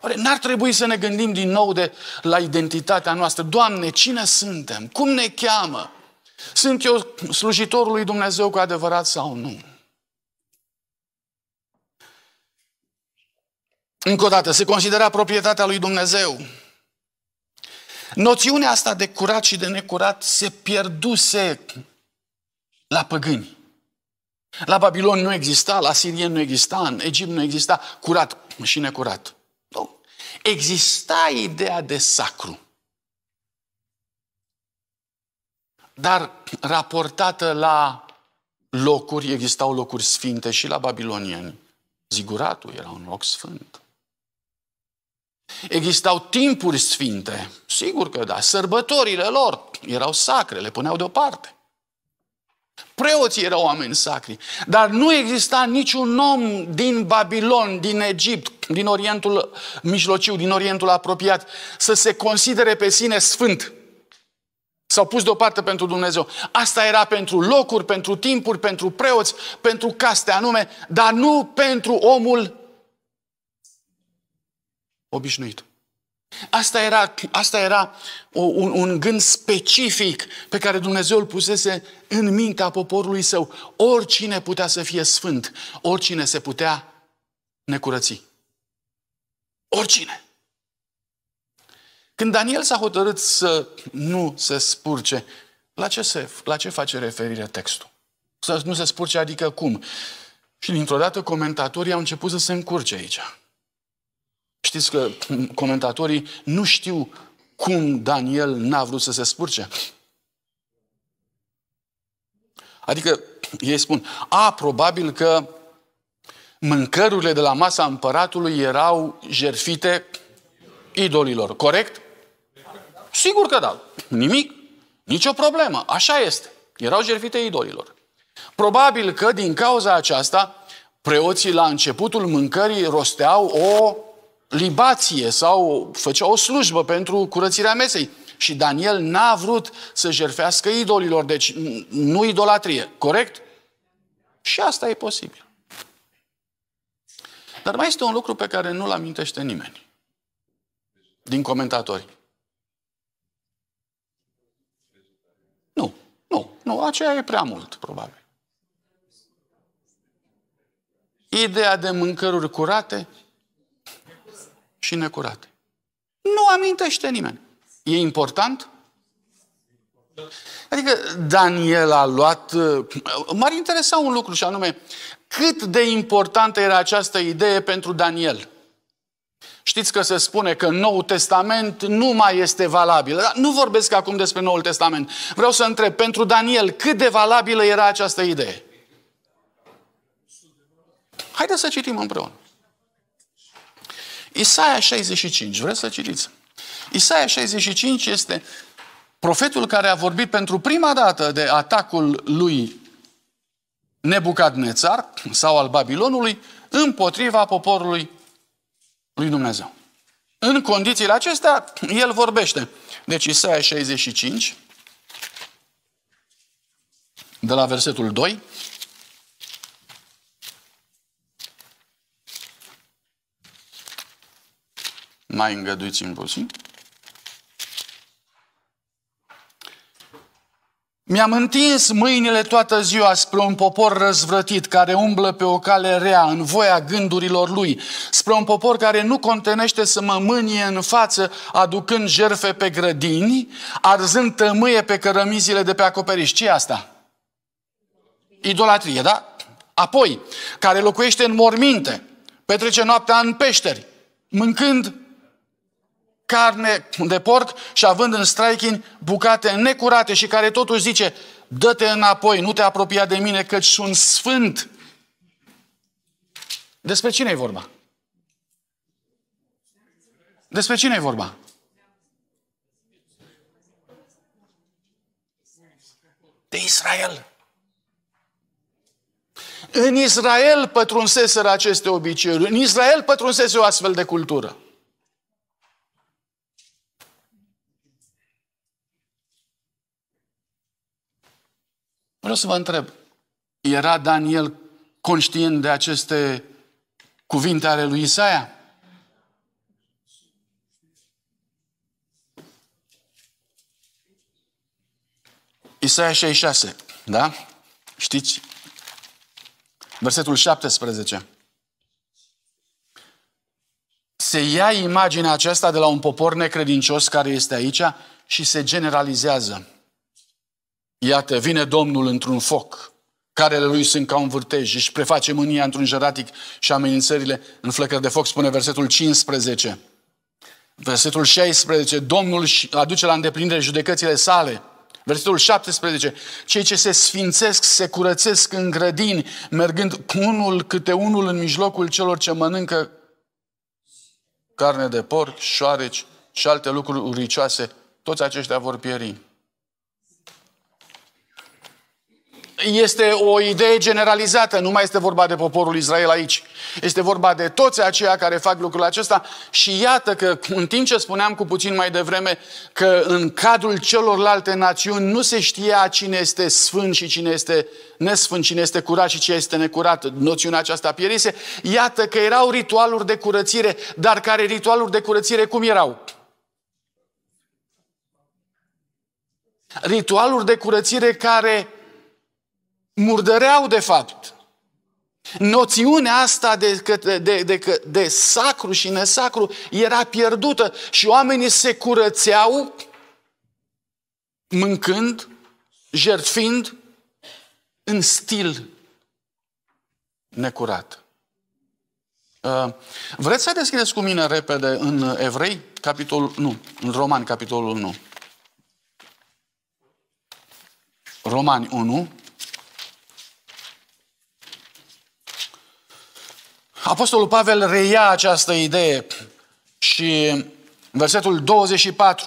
Oare n-ar trebui să ne gândim din nou de la identitatea noastră? Doamne, cine suntem? Cum ne cheamă? Sunt eu slujitorul lui Dumnezeu cu adevărat sau nu? Încă o dată, se considera proprietatea lui Dumnezeu. Noțiunea asta de curat și de necurat se pierduse la păgâni. La Babilon nu exista, la Sirien nu exista, în Egipt nu exista curat și necurat. Nu. Exista ideea de sacru. Dar raportată la locuri, existau locuri sfinte și la babilonieni. Ziguratul era un loc sfânt. Existau timpuri sfinte, sigur că da, sărbătorile lor erau sacre, le puneau deoparte. Preoții erau oameni sacri, dar nu exista niciun om din Babilon, din Egipt, din Orientul Mijlociu, din Orientul apropiat, să se considere pe sine sfânt. S-au pus deoparte pentru Dumnezeu. Asta era pentru locuri, pentru timpuri, pentru preoți, pentru caste anume, dar nu pentru omul obișnuit. Asta era, asta era o, un, un gând specific pe care Dumnezeu îl pusese în mintea poporului său. Oricine putea să fie sfânt, oricine se putea necurăți. Oricine. Când Daniel s-a hotărât să nu se spurce, la ce, se, la ce face referire textul? Să nu se spurce, adică cum? Și dintr-o dată comentatorii au început să se încurce aici. Știți că comentatorii nu știu cum Daniel n-a vrut să se spurce. Adică ei spun, a, probabil că mâncărurile de la masa împăratului erau jerfite idolilor, corect? Sigur că da. Nimic, nicio problemă. Așa este. Erau jerfite idolilor. Probabil că din cauza aceasta, preoții la începutul mâncării rosteau o libație sau făcea o slujbă pentru curățirea mesei. Și Daniel n-a vrut să jerfească idolilor, deci nu idolatrie, corect? Și asta e posibil. Dar mai este un lucru pe care nu-l amintește nimeni din comentatori. Nu, nu, nu, aceea e prea mult, probabil. Ideea de mâncăruri curate și necurate. Nu amintește nimeni. E important? Adică Daniel a luat... Uh, m-ar interesa un lucru și anume, cât de importantă era această idee pentru Daniel? Știți că se spune că Noul Testament nu mai este valabil. Dar nu vorbesc acum despre Noul Testament. Vreau să întreb, pentru Daniel, cât de valabilă era această idee? Haideți să citim împreună. Isaia 65, vreți să citiți? Isaia 65 este profetul care a vorbit pentru prima dată de atacul lui Nebucadnețar sau al Babilonului împotriva poporului lui Dumnezeu. În condițiile acestea, el vorbește. Deci Isaia 65, de la versetul 2, Mai îngăduiți în puțin. Mi-am întins mâinile toată ziua spre un popor răzvrătit care umblă pe o cale rea în voia gândurilor lui, spre un popor care nu contenește să mă mânie în față aducând jerfe pe grădini, arzând tămâie pe cărămizile de pe acoperiș. ce asta? Idolatrie, da? Apoi, care locuiește în morminte, petrece noaptea în peșteri, mâncând carne de porc și având în straichini bucate necurate și care totuși zice, dă-te înapoi, nu te apropia de mine, căci sunt sfânt. Despre cine e vorba? Despre cine e vorba? De Israel. În Israel pătrunseseră aceste obiceiuri. În Israel pătrunsese o astfel de cultură. Vreau să vă întreb, era Daniel conștient de aceste cuvinte ale lui Isaia? Isaia 66, da? Știți? Versetul 17. Se ia imaginea aceasta de la un popor necredincios care este aici și se generalizează. Iată, vine Domnul într-un foc, carele lui sunt ca un vârtej, își preface mânia într-un jeratic și amenințările în flăcări de foc, spune versetul 15. Versetul 16, Domnul aduce la îndeplinire judecățile sale. Versetul 17, cei ce se sfințesc, se curățesc în grădini, mergând unul câte unul în mijlocul celor ce mănâncă carne de porc, șoareci și alte lucruri uricioase, toți aceștia vor pieri. este o idee generalizată, nu mai este vorba de poporul Israel aici. Este vorba de toți aceia care fac lucrul acesta și iată că, în timp ce spuneam cu puțin mai devreme, că în cadrul celorlalte națiuni nu se știa cine este sfânt și cine este nesfânt, cine este curat și cine este necurat, noțiunea aceasta pierise, iată că erau ritualuri de curățire, dar care ritualuri de curățire cum erau? Ritualuri de curățire care murdăreau de fapt. Noțiunea asta de, de, de, de, de sacru și nesacru era pierdută și oamenii se curățeau mâncând, jertfind în stil necurat. Uh, vreți să deschideți cu mine repede în Evrei, capitolul, nu, în Roman, capitolul 1. Romani 1, Apostolul Pavel reia această idee și versetul 24.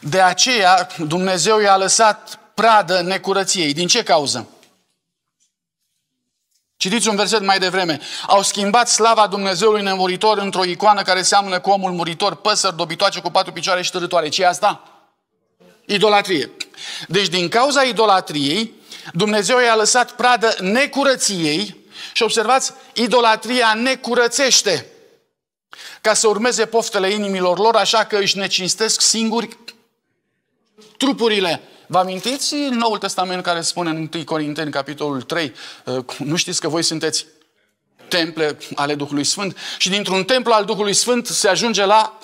De aceea Dumnezeu i-a lăsat pradă necurăției. Din ce cauză? Citiți un verset mai devreme. Au schimbat slava Dumnezeului nemuritor într-o icoană care seamănă cu omul muritor, păsări, dobitoace cu patru picioare și târătoare. ce asta? Idolatrie. Deci din cauza idolatriei, Dumnezeu i-a lăsat pradă necurăției, și observați, idolatria ne curățește ca să urmeze poftele inimilor lor, așa că își necinstesc singuri trupurile. Vă amintiți Noul Testament care spune în 1 Corinteni, capitolul 3, nu știți că voi sunteți temple ale Duhului Sfânt și dintr-un templu al Duhului Sfânt se ajunge la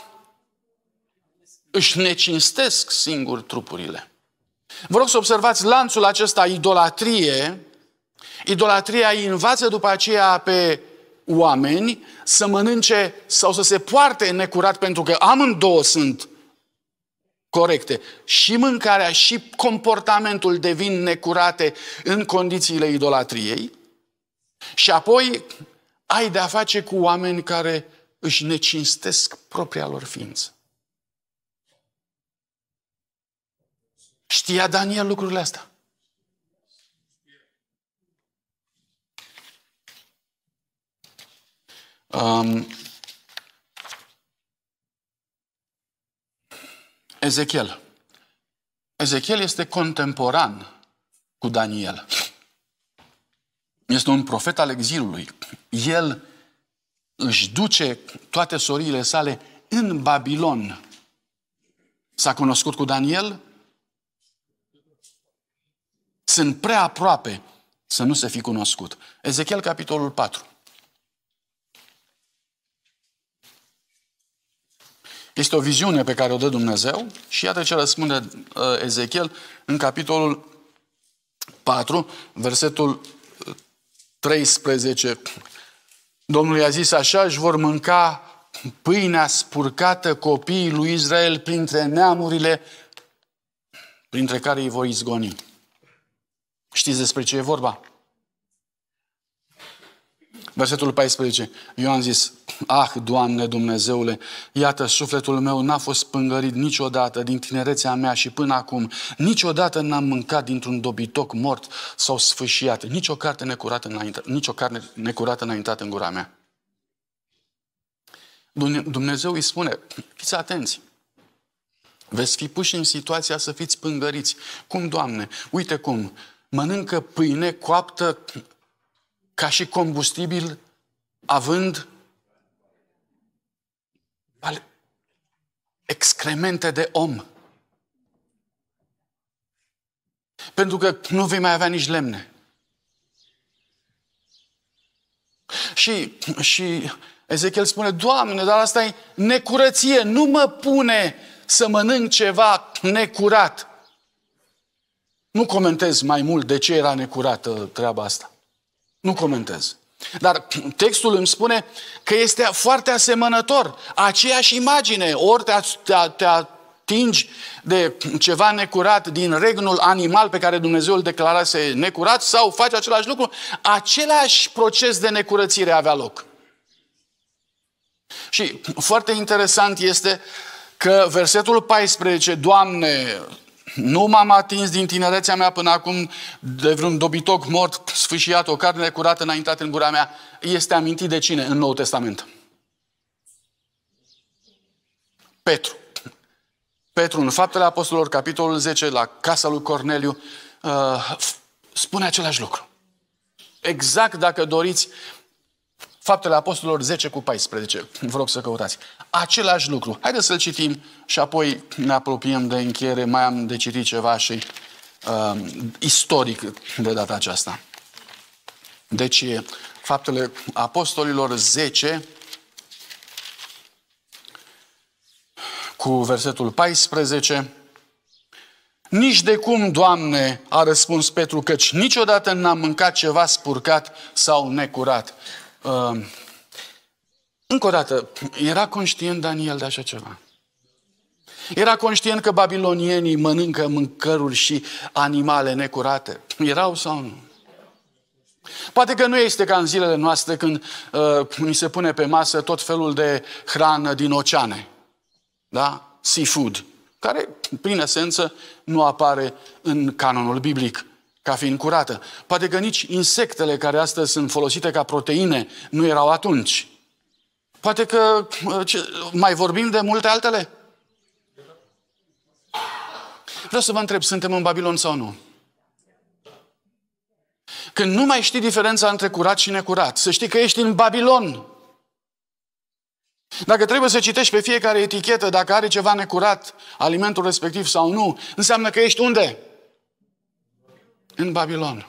își necinstesc singur trupurile. Vă rog să observați lanțul acesta idolatrie Idolatria îi învață după aceea pe oameni să mănânce sau să se poarte necurat, pentru că amândouă sunt corecte. Și mâncarea și comportamentul devin necurate în condițiile idolatriei. Și apoi ai de-a face cu oameni care își necinstesc propria lor ființă. Știa Daniel lucrurile astea. Um, Ezechiel. Ezechiel este contemporan cu Daniel. Este un profet al exilului. El își duce toate soriile sale în Babilon. S-a cunoscut cu Daniel? Sunt prea aproape să nu se fi cunoscut. Ezechiel, capitolul 4. Este o viziune pe care o dă Dumnezeu și iată ce răspunde uh, Ezechiel în capitolul 4, versetul 13. Uh, Domnul i-a zis așa, își vor mânca pâinea spurcată copiii lui Israel printre neamurile printre care îi voi izgoni. Știți despre ce e vorba? Versetul 14. Eu am zis, Ah, Doamne Dumnezeule, iată, sufletul meu n-a fost pângărit niciodată din tinerețea mea și până acum. Niciodată n-am mâncat dintr-un dobitoc mort sau sfâșiat. Nici o carte necurată, înainte, nici o carne necurată înaintată în gura mea. Dumnezeu îi spune, fiți atenți, veți fi puși în situația să fiți pângăriți. Cum, Doamne? Uite cum, mănâncă pâine coaptă ca și combustibil, având al excremente de om. Pentru că nu vei mai avea nici lemne. Și, și Ezechiel spune, Doamne, dar asta e necurăție, nu mă pune să mănânc ceva necurat. Nu comentez mai mult de ce era necurată uh, treaba asta. Nu comentez. Dar textul îmi spune că este foarte asemănător, aceeași imagine. Ori te, te, te atingi de ceva necurat din regnul animal pe care Dumnezeu îl declarase necurat sau faci același lucru, același proces de necurățire avea loc. Și foarte interesant este că versetul 14, Doamne, nu m-am atins din tinerețea mea până acum de vreun dobitoc mort, sfâșiat, o carne curată înaintat în gura mea. Este amintit de cine în Noul Testament? Petru. Petru, în Faptele Apostolilor, capitolul 10, la casa lui Corneliu, uh, spune același lucru. Exact dacă doriți, Faptele Apostolilor 10 cu 14. Vă rog să căutați același lucru. Haideți să-l citim și apoi ne apropiem de încheiere. Mai am de citit ceva și uh, istoric de data aceasta. Deci, faptele apostolilor 10 cu versetul 14. Nici de cum, Doamne, a răspuns Petru, căci niciodată n-am mâncat ceva spurcat sau necurat. Uh, încă o dată, era conștient Daniel de așa ceva. Era conștient că babilonienii mănâncă mâncăruri și animale necurate. Erau sau nu? Poate că nu este ca în zilele noastre când uh, ni se pune pe masă tot felul de hrană din oceane. Da? Seafood. Care, prin esență, nu apare în canonul biblic ca fiind curată. Poate că nici insectele care astăzi sunt folosite ca proteine nu erau atunci. Poate că uh, ce, mai vorbim de multe altele? Vreau să vă întreb, suntem în Babilon sau nu? Când nu mai știi diferența între curat și necurat, să știi că ești în Babilon. Dacă trebuie să citești pe fiecare etichetă dacă are ceva necurat, alimentul respectiv sau nu, înseamnă că ești unde? În Babilon.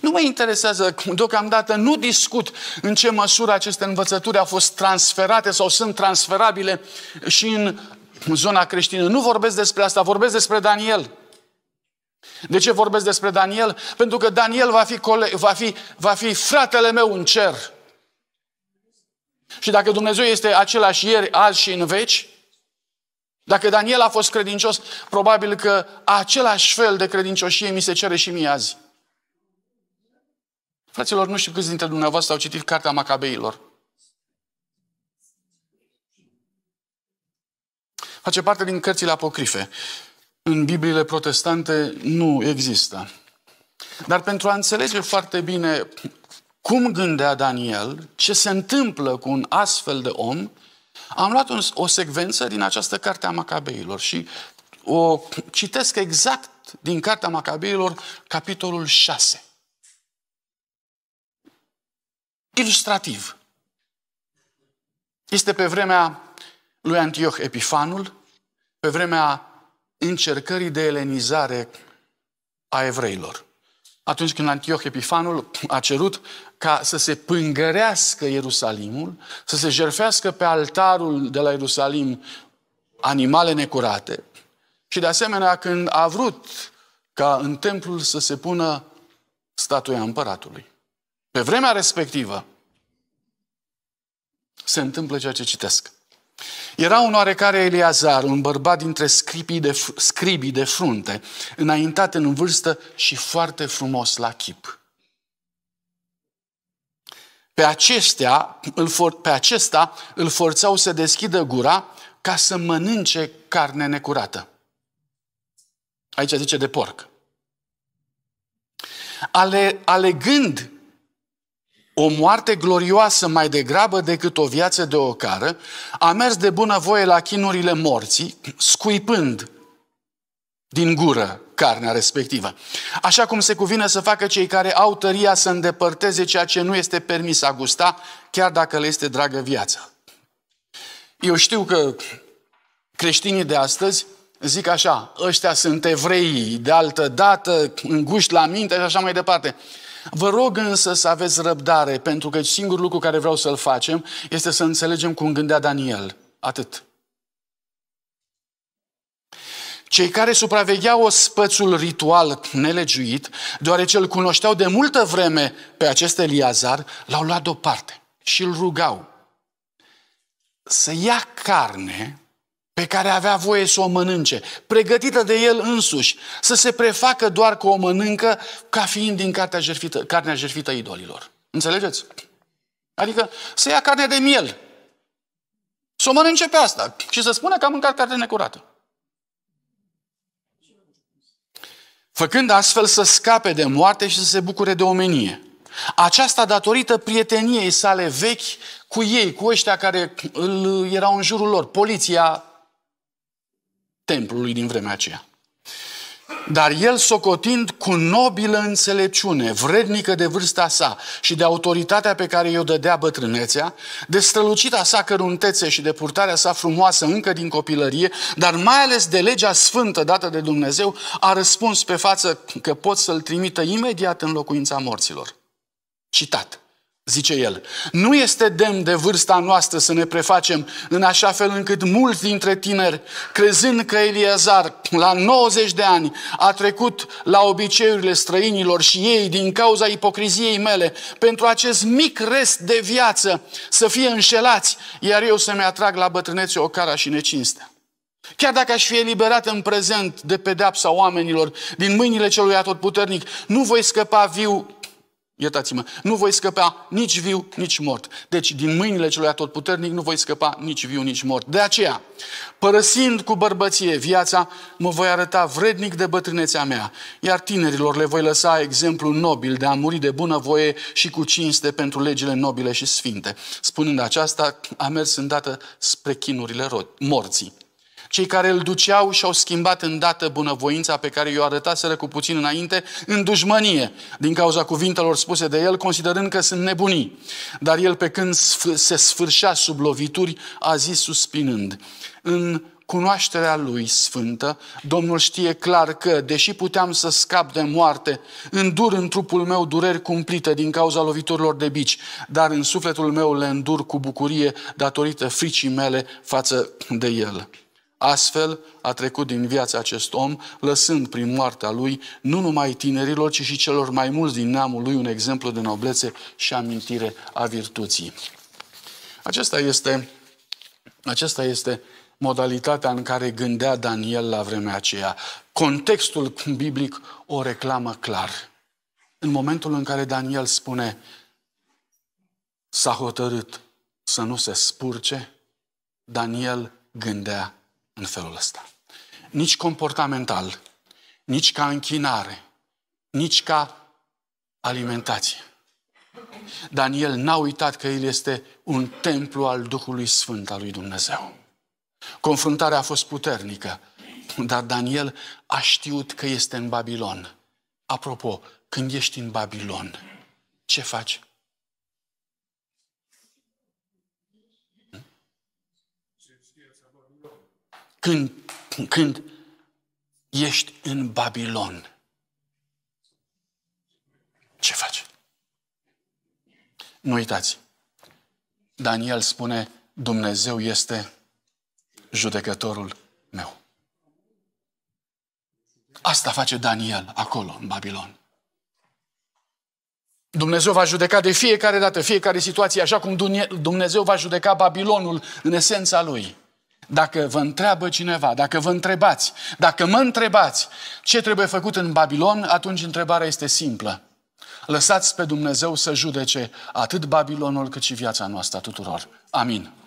Nu mă interesează, deocamdată nu discut în ce măsură aceste învățături au fost transferate sau sunt transferabile și în zona creștină. Nu vorbesc despre asta, vorbesc despre Daniel. De ce vorbesc despre Daniel? Pentru că Daniel va fi, cole- va fi, va fi fratele meu în cer. Și dacă Dumnezeu este același ieri, azi și în veci, dacă Daniel a fost credincios, probabil că același fel de credincioșie mi se cere și mie azi. Fraților, nu știu câți dintre dumneavoastră au citit Cartea Macabeilor. Face parte din cărțile apocrife. În Bibliile protestante nu există. Dar pentru a înțelege foarte bine cum gândea Daniel, ce se întâmplă cu un astfel de om, am luat un, o secvență din această carte a Macabeilor și o citesc exact din Cartea Macabeilor, capitolul 6 ilustrativ. Este pe vremea lui Antioch Epifanul, pe vremea încercării de elenizare a evreilor. Atunci când Antioch Epifanul a cerut ca să se pângărească Ierusalimul, să se jerfească pe altarul de la Ierusalim animale necurate și de asemenea când a vrut ca în templul să se pună statuia împăratului. Pe vremea respectivă se întâmplă ceea ce citesc. Era un oarecare Eliazar, un bărbat dintre scribii de, scribii de frunte, înaintat în vârstă și foarte frumos la chip. Pe, acestea, îl for, pe acesta îl forțau să deschidă gura ca să mănânce carne necurată. Aici zice de porc. Ale, alegând o moarte glorioasă mai degrabă decât o viață de ocară, a mers de bunăvoie la chinurile morții, scuipând din gură carnea respectivă. Așa cum se cuvine să facă cei care au tăria să îndepărteze ceea ce nu este permis a gusta, chiar dacă le este dragă viața. Eu știu că creștinii de astăzi zic așa, ăștia sunt evrei, de altă dată, înguși la minte și așa mai departe. Vă rog însă să aveți răbdare, pentru că singurul lucru care vreau să-l facem este să înțelegem cum gândea Daniel. Atât. Cei care supravegheau spățul ritual nelegiuit, deoarece îl cunoșteau de multă vreme pe acest Eliazar, l-au luat deoparte și îl rugau să ia carne pe care avea voie să o mănânce, pregătită de el însuși, să se prefacă doar că o mănâncă ca fiind din cartea jerfită, carnea jerfită idolilor. Înțelegeți? Adică să ia carne de miel, să o mănânce pe asta și să spună că a mâncat carne necurată. Făcând astfel să scape de moarte și să se bucure de omenie. Aceasta datorită prieteniei sale vechi cu ei, cu ăștia care îl erau în jurul lor, poliția templului din vremea aceea. Dar el, socotind cu nobilă înțelepciune, vrednică de vârsta sa și de autoritatea pe care i-o dădea bătrânețea, de strălucita sa căruntețe și de purtarea sa frumoasă încă din copilărie, dar mai ales de legea sfântă dată de Dumnezeu, a răspuns pe față că pot să-l trimită imediat în locuința morților. Citat zice el. Nu este demn de vârsta noastră să ne prefacem în așa fel încât mulți dintre tineri, crezând că Eliazar la 90 de ani a trecut la obiceiurile străinilor și ei, din cauza ipocriziei mele, pentru acest mic rest de viață să fie înșelați, iar eu să-mi atrag la bătrânețe o cara și necinstea. Chiar dacă aș fi eliberat în prezent de pedeapsa oamenilor din mâinile celui atotputernic, nu voi scăpa viu Iertați-mă, nu voi scăpa nici viu, nici mort. Deci din mâinile celui atotputernic nu voi scăpa nici viu, nici mort. De aceea, părăsind cu bărbăție viața, mă voi arăta vrednic de bătrânețea mea, iar tinerilor le voi lăsa exemplu nobil de a muri de bună voie și cu cinste pentru legile nobile și sfinte. Spunând aceasta, a mers îndată spre chinurile morții. Cei care îl duceau și-au schimbat îndată bunăvoința pe care i-o arătaseră cu puțin înainte în dușmănie, din cauza cuvintelor spuse de el, considerând că sunt nebunii. Dar el, pe când se sfârșea sub lovituri, a zis suspinând, în cunoașterea lui sfântă, Domnul știe clar că, deși puteam să scap de moarte, îndur în trupul meu dureri cumplite din cauza loviturilor de bici, dar în sufletul meu le îndur cu bucurie datorită fricii mele față de el. Astfel a trecut din viața acest om, lăsând prin moartea lui nu numai tinerilor, ci și celor mai mulți din neamul lui un exemplu de noblețe și amintire a virtuții. Acesta este, acesta este modalitatea în care gândea Daniel la vremea aceea. Contextul biblic o reclamă clar. În momentul în care Daniel spune s-a hotărât să nu se spurce, Daniel gândea în felul ăsta. Nici comportamental, nici ca închinare, nici ca alimentație. Daniel n-a uitat că el este un templu al Duhului Sfânt al lui Dumnezeu. Confruntarea a fost puternică, dar Daniel a știut că este în Babilon. Apropo, când ești în Babilon, ce faci? când, când ești în Babilon. Ce faci? Nu uitați, Daniel spune, Dumnezeu este judecătorul meu. Asta face Daniel acolo, în Babilon. Dumnezeu va judeca de fiecare dată, fiecare situație, așa cum Dumnezeu va judeca Babilonul în esența lui. Dacă vă întreabă cineva, dacă vă întrebați, dacă mă întrebați ce trebuie făcut în Babilon, atunci întrebarea este simplă. Lăsați pe Dumnezeu să judece atât Babilonul cât și viața noastră tuturor. Amin.